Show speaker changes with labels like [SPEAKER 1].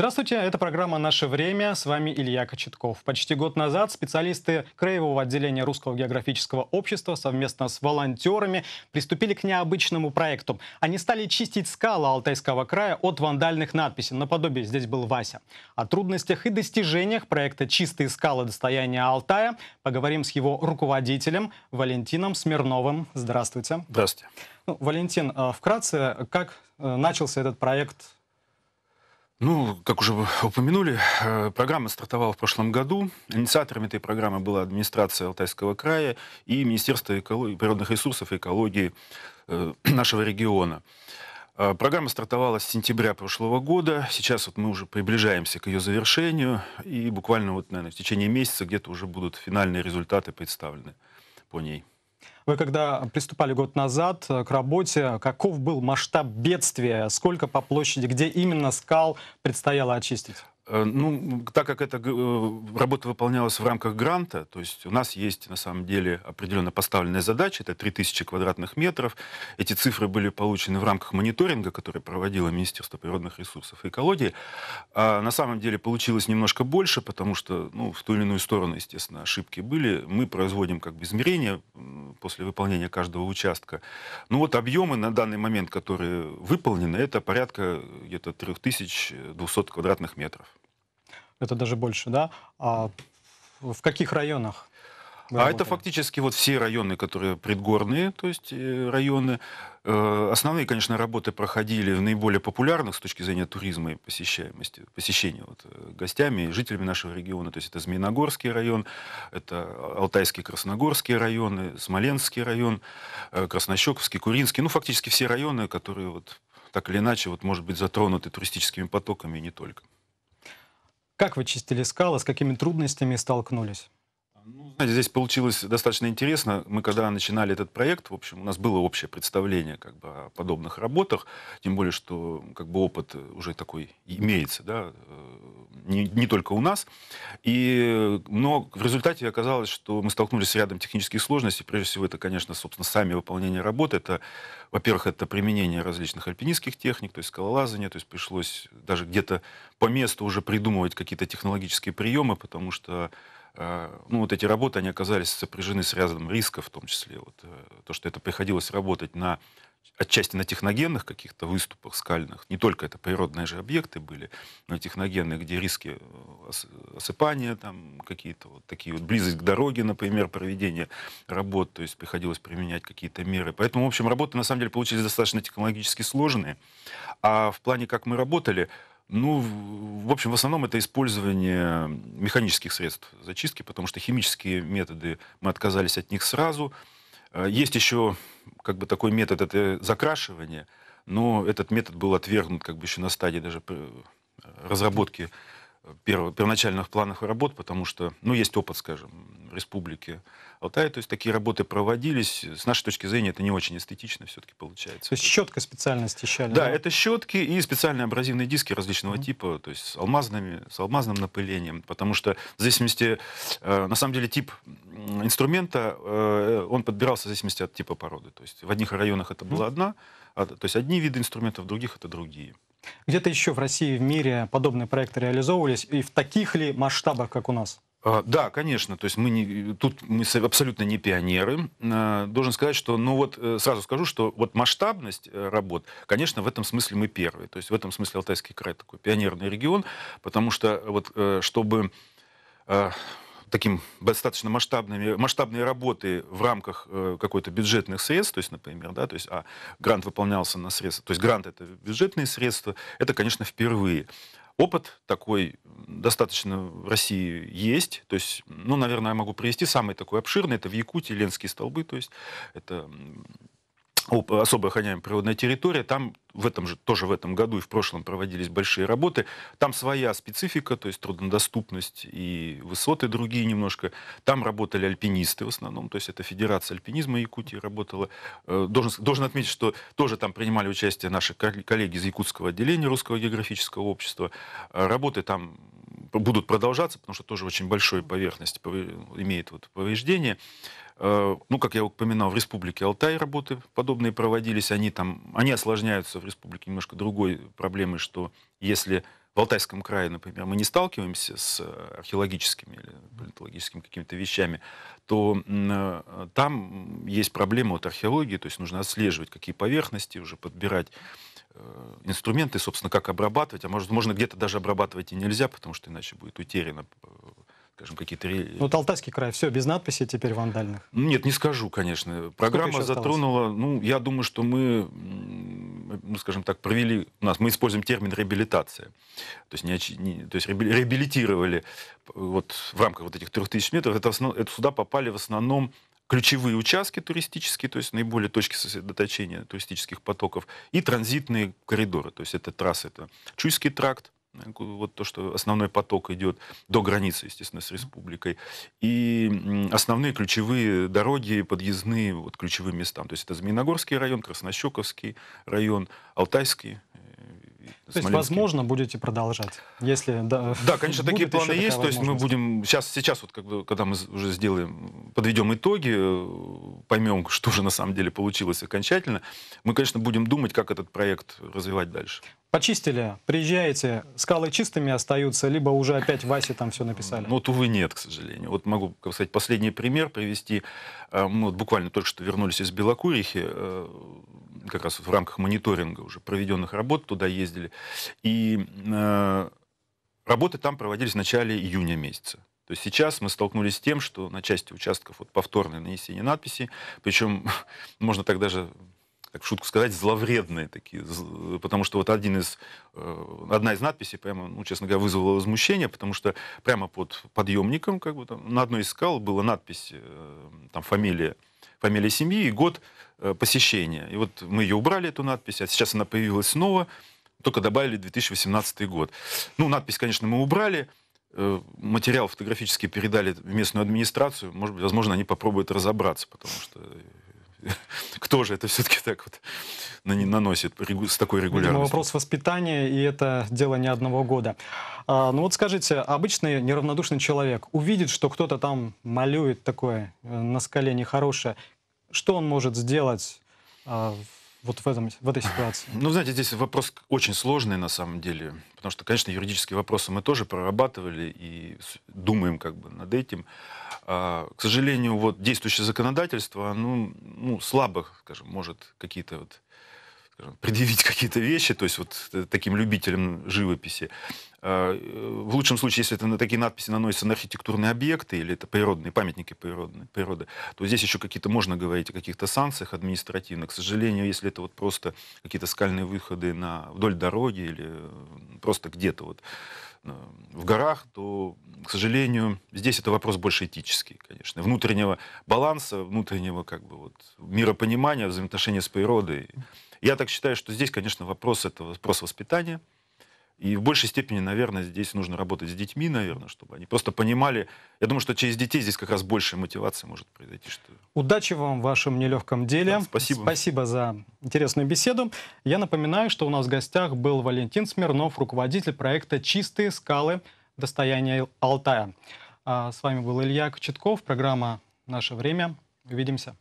[SPEAKER 1] Здравствуйте, это программа «Наше время». С вами Илья Кочетков. Почти год назад специалисты Краевого отделения Русского географического общества совместно с волонтерами приступили к необычному проекту. Они стали чистить скалы Алтайского края от вандальных надписей. Наподобие «Здесь был Вася». О трудностях и достижениях проекта «Чистые скалы. Достояния Алтая» поговорим с его руководителем Валентином Смирновым. Здравствуйте. Здравствуйте. Ну, Валентин, э, вкратце, как э, начался этот проект
[SPEAKER 2] ну, как уже упомянули, э, программа стартовала в прошлом году. Инициаторами этой программы была администрация Алтайского края и Министерство экологии, природных ресурсов и экологии э, нашего региона. Э, программа стартовала с сентября прошлого года. Сейчас вот мы уже приближаемся к ее завершению. И буквально вот, наверное, в течение месяца где-то уже будут финальные результаты представлены по ней.
[SPEAKER 1] Вы когда приступали год назад э, к работе, каков был масштаб бедствия? Сколько по площади, где именно скал предстояло очистить? Э, ну, так как эта э, работа выполнялась в рамках гранта, то
[SPEAKER 2] есть у нас есть на самом деле определенно поставленная задача, это 3000 квадратных метров. Эти цифры были получены в рамках мониторинга, который проводило Министерство природных ресурсов и экологии. А на самом деле получилось немножко больше, потому что ну, в ту или иную сторону, естественно, ошибки были. Мы производим как бы измерения после выполнения каждого участка. Ну вот объемы на данный момент, которые выполнены, это порядка где-то 3200 квадратных метров
[SPEAKER 1] это даже больше, да? А в каких районах?
[SPEAKER 2] А работаем? это фактически вот все районы, которые предгорные, то есть э, районы. Э, основные, конечно, работы проходили в наиболее популярных с точки зрения туризма и посещаемости, посещения вот, э, гостями, жителями нашего региона. То есть это Змеиногорский район, это Алтайский, Красногорский районы, Смоленский район, Краснощековский, Куринский. Ну, фактически все районы, которые вот так или иначе, вот, может быть, затронуты туристическими потоками и не только.
[SPEAKER 1] Как вы чистили скалы, с какими трудностями столкнулись?
[SPEAKER 2] Ну, знаете, здесь получилось достаточно интересно. Мы когда начинали этот проект, в общем, у нас было общее представление как бы, о подобных работах, тем более, что как бы, опыт уже такой имеется, да, э, не, не только у нас. И, но в результате оказалось, что мы столкнулись с рядом технических сложностей. Прежде всего, это, конечно, собственно, сами выполнение работы. Это, во-первых, это применение различных альпинистских техник, то есть скалолазание, то есть пришлось даже где-то по месту уже придумывать какие-то технологические приемы, потому что Э, ну, вот эти работы, они оказались сопряжены с рядом рисков, в том числе. Вот, э, то, что это приходилось работать на, отчасти на техногенных каких-то выступах скальных. Не только это природные же объекты были, но и техногенные, где риски э, осыпания, там какие-то вот такие вот близость к дороге, например, проведение работ. То есть приходилось применять какие-то меры. Поэтому, в общем, работы на самом деле получились достаточно технологически сложные. А в плане, как мы работали, ну, в общем, в основном это использование механических средств зачистки, потому что химические методы, мы отказались от них сразу. Э, есть еще как бы такой метод, это закрашивание, но этот метод был отвергнут как бы еще на стадии даже э, разработки перв, первоначальных планах работ, потому что, ну, есть опыт, скажем, в республике Алтай, то есть такие работы проводились. С нашей точки зрения это не очень эстетично все-таки
[SPEAKER 1] получается. То есть щетка специально стещали?
[SPEAKER 2] Да, да? это щетки и специальные абразивные диски различного mm-hmm. типа, то есть с, алмазными, с алмазным напылением, потому что в зависимости, э, на самом деле, тип инструмента, э, он подбирался в зависимости от типа породы. То есть в одних районах это была
[SPEAKER 1] mm-hmm. одна, а, то
[SPEAKER 2] есть одни виды инструментов, в других это другие.
[SPEAKER 1] Где-то еще в России в мире подобные проекты реализовывались и в таких ли масштабах, как у нас?
[SPEAKER 2] А, да, конечно, то есть мы не, тут мы абсолютно не пионеры. А, должен сказать, что, ну вот э, сразу скажу, что вот масштабность э, работ, конечно, в этом смысле мы первые. То есть в этом смысле Алтайский край такой пионерный регион, потому что вот э, чтобы таким достаточно масштабными, масштабные работы в рамках э, какой-то бюджетных средств, то есть, например, да, то есть, а грант выполнялся на средства, то есть грант это бюджетные средства, это, конечно, впервые. Опыт такой достаточно в России есть. То есть, ну, наверное, я могу привести самый такой обширный. Это в Якутии Ленские столбы. То есть, это особо охраняемой природной территории, там в этом же, тоже в этом году и в прошлом проводились большие работы. Там своя специфика, то есть труднодоступность и высоты другие немножко. Там работали альпинисты в основном, то есть это Федерация альпинизма Якутии работала. Э, должен, должен отметить, что тоже там принимали участие наши коллеги из Якутского отделения Русского географического общества. Э, работы там будут продолжаться, потому что тоже очень большой поверхность имеет вот повреждение. Э, ну, как я упоминал, в Республике Алтай работы подобные проводились. Они там, они осложняются в Республике немножко другой проблемой, что если в Алтайском крае, например, мы не сталкиваемся с э, археологическими или палеонтологическими какими-то вещами, то э, там есть проблема от археологии, то есть нужно отслеживать, какие поверхности, уже подбирать инструменты, собственно, как обрабатывать, а может, можно где-то даже обрабатывать и нельзя, потому что иначе будет утеряно скажем, какие-то... Ну, вот
[SPEAKER 1] Алтайский край, все, без надписей теперь вандальных.
[SPEAKER 2] Ну, нет, не скажу, конечно. Программа затронула, ну, я думаю, что мы, ну, скажем так, провели, у нас, мы используем термин реабилитация. То есть, не, не, то есть реабилитировали э, вот в рамках вот этих 3000 метров, это, основ, это сюда попали в основном ключевые участки туристические, то есть наиболее точки сосредоточения туристических потоков, и транзитные коридоры, то есть это трассы, это Чуйский тракт, вот то, что основной поток идет до границы, естественно, с республикой. И основные ключевые дороги, подъездные вот, ключевым местам. То есть это Змеиногорский район, Краснощековский район, Алтайский то есть, возможно,
[SPEAKER 1] будете продолжать, если... Да, да конечно, такие планы есть. То есть мы
[SPEAKER 2] будем сейчас, сейчас вот, как бы, когда мы уже сделаем, подведем итоги, э, поймем, что же на самом деле получилось окончательно, мы, конечно, будем думать, как этот проект развивать дальше.
[SPEAKER 1] Почистили, приезжаете, скалы чистыми остаются, либо уже опять Васе там все написали? Ну, вот, увы, нет, к сожалению. Вот могу, сказать, последний
[SPEAKER 2] пример привести. Э, мы вот буквально только что вернулись из Белокурихи, э, как раз в рамках мониторинга уже проведенных работ туда ездили. И э, работы там проводились в начале июня месяца. То есть сейчас мы столкнулись с тем, что на части участков вот повторное нанесение надписи, причем можно так даже так в шутку сказать, зловредные такие. Потому что вот один из, э, одна из надписей прямо, ну, честно говоря, вызвала возмущение, потому что прямо под подъемником, как бы там, на одной из скал была надпись, э, там, фамилия, фамилия семьи и год э, посещения. И вот мы ее убрали, эту надпись, а сейчас она появилась снова, только добавили 2018 год. Ну, надпись, конечно, мы убрали, материал фотографически передали в местную администрацию. Может быть, возможно, они попробуют разобраться, потому что кто же это все-таки так вот наносит с такой регулярностью?
[SPEAKER 1] вопрос воспитания, и это дело не одного года. А, ну вот скажите, обычный неравнодушный человек увидит, что кто-то там малюет такое э, на скале нехорошее, что он может сделать? А, вот в, этом, в этой ситуации?
[SPEAKER 2] Ну, знаете, здесь вопрос очень сложный на самом деле, потому что, конечно, юридические вопросы мы тоже прорабатывали и думаем как бы над этим. А, к сожалению, вот действующее законодательство, оно ну, слабо, скажем, может какие-то вот скажем, предъявить какие-то вещи, то есть вот э, таким любителям живописи. А, э, в лучшем случае, если это на такие надписи наносятся на архитектурные объекты или это природные памятники природной, природы, то здесь еще какие-то можно говорить о каких-то санкциях административных. К сожалению, если это вот просто какие-то скальные выходы на вдоль дороги или э, просто где-то вот в горах, то, к сожалению, здесь это вопрос больше этический, конечно, внутреннего баланса, внутреннего как бы вот миропонимания, взаимоотношения с природой. Я так считаю, что здесь, конечно, вопрос это вопрос воспитания. И в большей степени, наверное, здесь нужно работать с детьми, наверное, чтобы они просто понимали. Я думаю, что через детей здесь как раз большая мотивация может произойти. Что...
[SPEAKER 1] Удачи вам в вашем нелегком деле. Да, спасибо. Спасибо за интересную беседу. Я напоминаю, что у нас в гостях был Валентин Смирнов, руководитель проекта «Чистые скалы. Достояние Алтая». А с вами был Илья Кочетков, программа «Наше время». Увидимся.